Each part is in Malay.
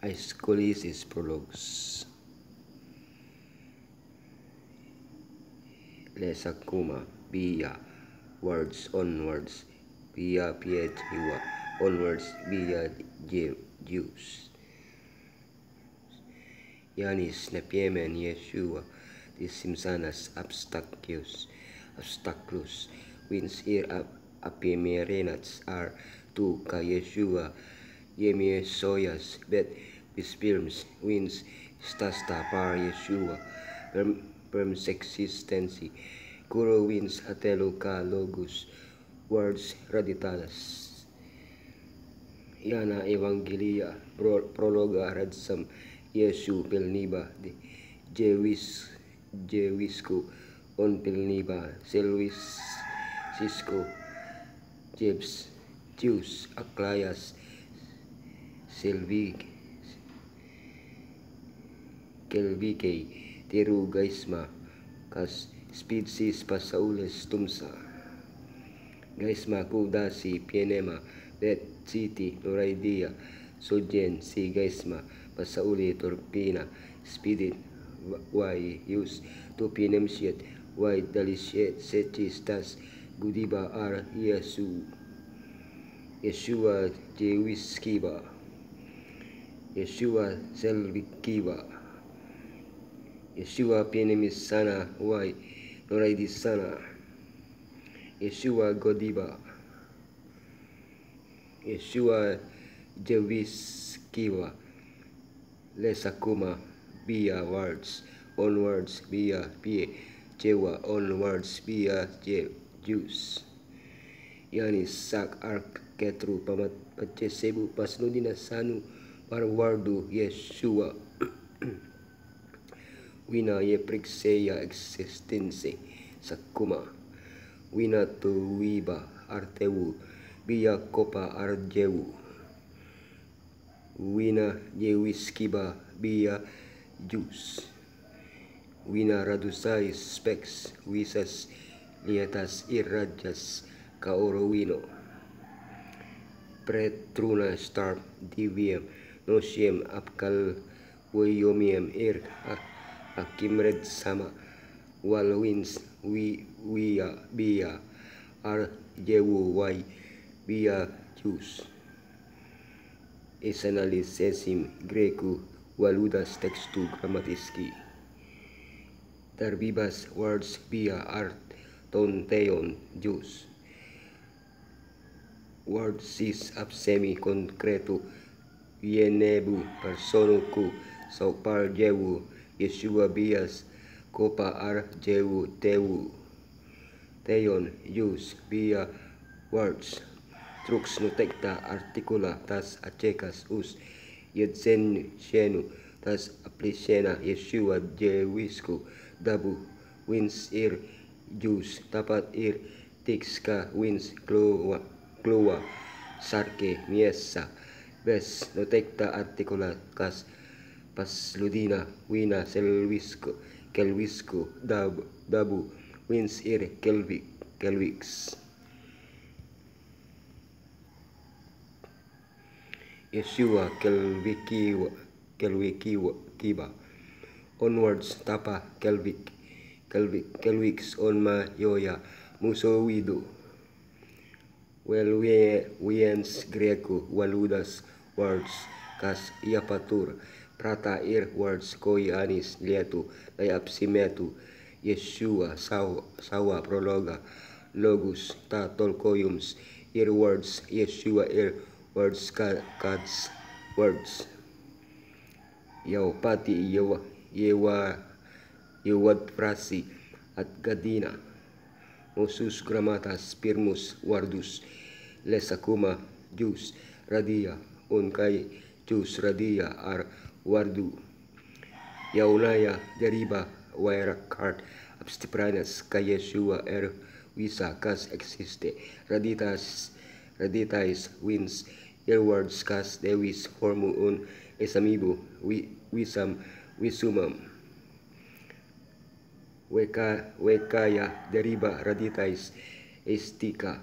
Aeschylesis prologs Lesakuma Bia Words Onwards Via Pietiwa Onwards Via Jews Yanis Nepiemen Yeshua Disimsanas Abstacus Abstaclus Wins Ir Apimerenats Are Tu Ka Yeshua Yemie Soyas, Bet Bispirms, Wins, Stasta, Par Yeshua, Perms Existency, Kuro Wins, Ateloka, Logos, Words Raditalas, Yana Evangelia, Pro Prologa Radsam, Yesu De, Jewis, Jewisco, On Pelniba, Selwis, Cisco, Jebs, Jews, Aclayas, Silvi Kelvikei Tiru Gaisma Kas Spitsis Pasaules Tumsa Gaisma Kudasi Pienema Vet Citi Noraidia Sujen Si Gaisma Pasauli Turpina Spidit Wai Yus Tupi Nemsiet Wai Dalisiet Setis Tas Gudiba Ar Yesu Yeshua Jewis Kiba Yeshua Jewis Kiba Yeshua Selvikiva. Yeshua Pienemi Sana Huay Noraidi Sana. Yeshua Godiva. Yeshua Jeviskiva. Lesakuma Via Words. Onwards Via Pie. Jewa Onwards Via Je Juice. Yani Sak Arketru Pamat Pachesebu sebu Sanu. Pasnudina Sanu. Marwardu Yeshua Wina ye prikseya existensi sakuma Wina tu wiba artewu biya kopa arjewu Wina ye wiskiba biya jus Wina radusai speks wisas nietas irajas kaoro wino Pretruna star diviem Pretruna star diviem nosiem apkal we yomiem er a sama walwins wi wiya bia ar jewu wai bia tus es analysesim greku waludas textu grammatiski dar bibas words bia art ton teon jus word sis ab semi concreto Ienebu, Personucu, Sopar Jevu, Yeshua Bias, Copa Ar Jevu Teu, Teon, Yus, Via, Words, Trux Nutecta, Articula, Tas Acecas, Us, Yedzenu, Shenu, Tas Aplicena, Yeshua Jewiscu, Dabu, Wins Ir, Jus, Tapat Ir, Tixca, Wins, Glua, Glua, Sarke, Miesa, Best Protecta Articula, Cas Pasludina Wina Selvisco Kelvisco Dab, Dabu Wins Ir Kelvic Kelvix Yeshua Kelvikiwa Kelvikiwa Kiba Onwards Tapa Kelvik, Kelvic Kelvix Onma Yoya Musowido well we wiens greco waludas words kas iapatur prata ir words koi anis lietu lai apsimetu yeshua sau prologa logus ta tolkoiums ir words yeshua ir words ka, kads words yau pati yewa yewa yewat prasi at gadina Osus gramatas firmus wardus lesakuma jus radia unkai jus radia ar wardu yaulaya deriba waira kart abstipranas ka yeshua er visa kas existe raditas raditais wins erwards kas devis formu un esamibu wi, visam visumam weka ya deriba raditas estika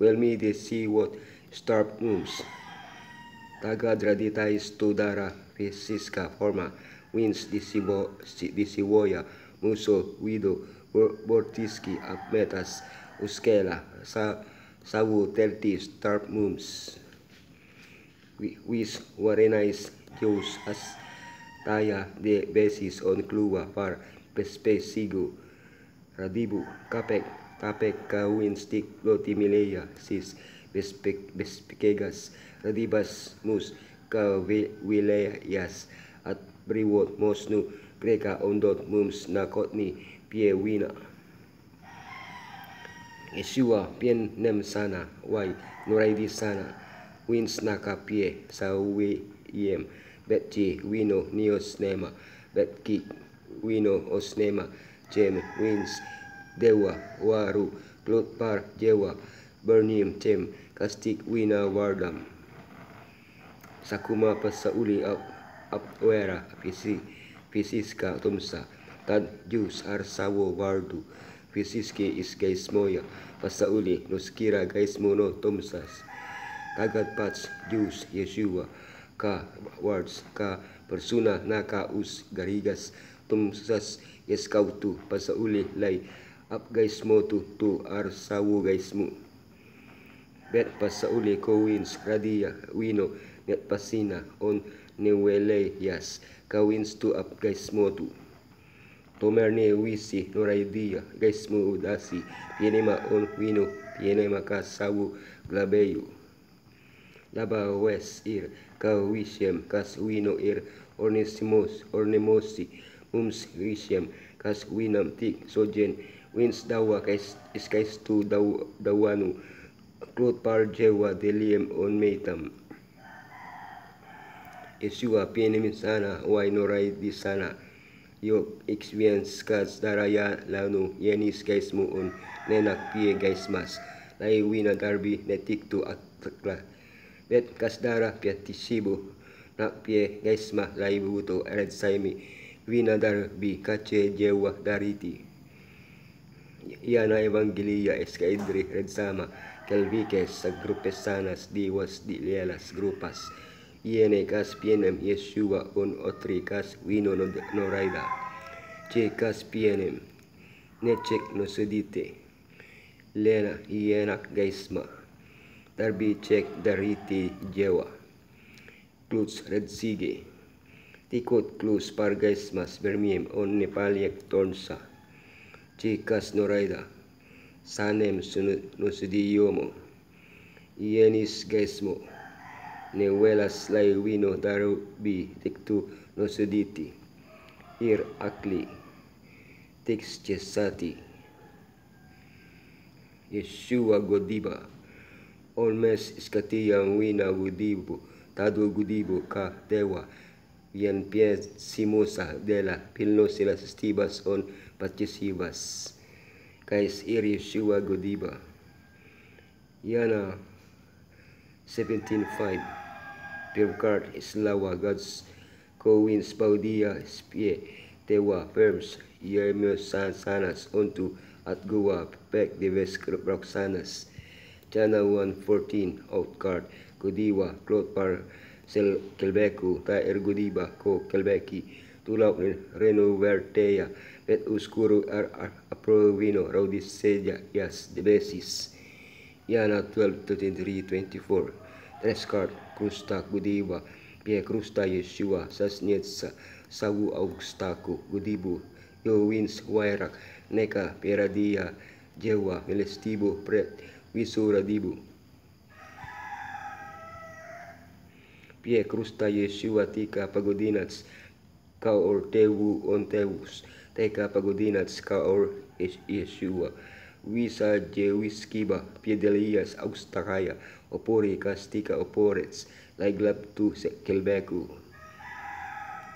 Wilmi de Siwot Starp Mums. Tagad radita studara fisiska forma wins disibo, disiwoya muso wido bortiski apmetas uskela sa sawu terti starp mums. Wis warenais Dios as taya de basis on clua par pespesigo radibu capec tape kawin stick loti sis bespek bespekegas redibas mus kawi wilayas at priwot mosnu greka ondot mums nakotni wina Yeshua pien nem sana wai noraidi sana wins naka pie sa uwi iem betji wino nios nema betki wino osnema jem wins Dewa, Waru, Glutpar, Jewa, Bernim, Tim, Kastik, Wina, Wardam, Sakuma, Pasauli, Abwera Apwera, Fisi, Fisiska, Tumsa, Tad, Jus, Arsawo, Wardu, Fisiski, Iskai, Smoya, Pasauli, Nuskira, Gaismono, Tumsas, Tagad, Pats, Jus, Yeshua, Ka, Words, Ka, Persuna, Naka, Us, Garigas, Tumsas, Yeskautu, Pasauli, Lai, Pasauli, up guys mo tu tu arsawo guys mo bet pasauli ko win skradia ya, wino net pasina on newele yas kawins tu up guys mo tu tomer ne wisi noraidia guys mo udasi yene ma on wino yene ma kasawo glabeyo laba wes ir kawisem kas wino ir onesimos ornemosi ums wisem kas winam tik sojen wins dawa kais kais tu daw dawanu klut par jewa deliem on metam Yesua pinim sana wai norai di sana yo experience kas daraya lanu yeni skais mu on nenak pie guys mas lai wina darbi netik tu atakla bet kas dara pia tisibu nak pie guys mas lai buto eret saimi wina darbi kace jawa dari ti Iyan ang Evangelia, ya Eskaidri, Redsama, Kelvikes, Sagrupesanas, Diwas, Dilelas, Grupas, Iyan ay Kaspienem, Yeshua, Un Otri, Kas, Wino, Noraida, Che Kaspienem, Nechek, Nosudite, Lena, Iyanak, Gaisma, Darbi, Chek, Dariti, Jewa, Klutz, redsige Tikot, Klus, Pargaismas, bermiem On Nepaliek, Tonsa, Tonsa, Cikas Noraida Sanem Sunut Nusudi Yomo Ienis Gaismo Newelas Laiwino Darubi Tiktu Nusuditi Ir Akli Tix Cesati Yeshua Godiba Olmes Iskatiyam Wina Gudibu Tadu Gudibu Ka Dewa Yen Pies Simosa Dela Pilno Silas Stibas On Nusuditi patisibas kais iri siwa godiba yana 17.5 Pirukart islawa gods kowin spaudia spie tewa firms san sanas onto at guwa pek dives roxanas Chana 114 outcard Kudiwa Klot par Sel Kelbeku Ta ergodiba, Ko Kelbeki Tulau Renovertea Bet uskuru aprovino raudis sedia ias debesis. Iana 12.33.24 Treskart krusta gudiva, pie krusta Ješua sasniedza savu augstāku gudību, jo viņš vairāk nekā pierādīja Dieva mīlestību pret visu radību. Pie krusta Ješua tika pagodināts caur tevu un tevus. teka pagodina tska or Yeshua. Wisa Jewiskiba, Piedelias, Austraia, Opori, Kastika, Oporets, Laiglaptu, Kelbeku.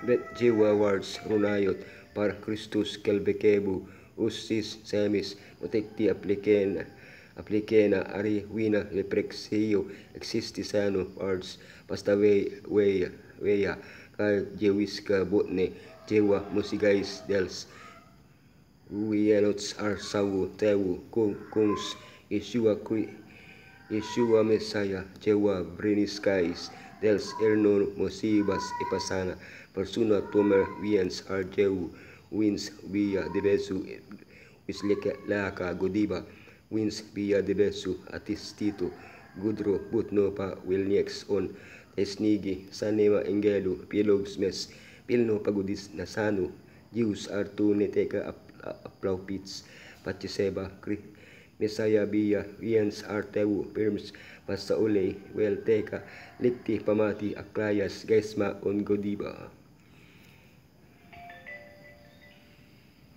Bet Jewa words Runayot, Par Christus, Kelbekebu, usis Semis, Notekti, aplikena aplikena Ari, Wina, Leprexio, Existisano, words Pastavei, Weia, Weia, Kai Jewiska, Botne, Jewiska, Botne, Jewa musigais dels Uielots arsau teu kungs Isua kui Isua mesaya Jewa briniskais Dels ernon musibas epasana Persuna tumer ar arjeu Wins via debesu Wisleke laka godiba Wins via debesu atistitu Gudro butnopa wilnieks on Esnigi sanema engelu Pilogsmes mes pilno pagudis na sano Diyos artu ni teka aplaupits patiseba kri Mesaya biya Rians artewu firms pasaulay well teka likti pamati aklayas gaisma on godiba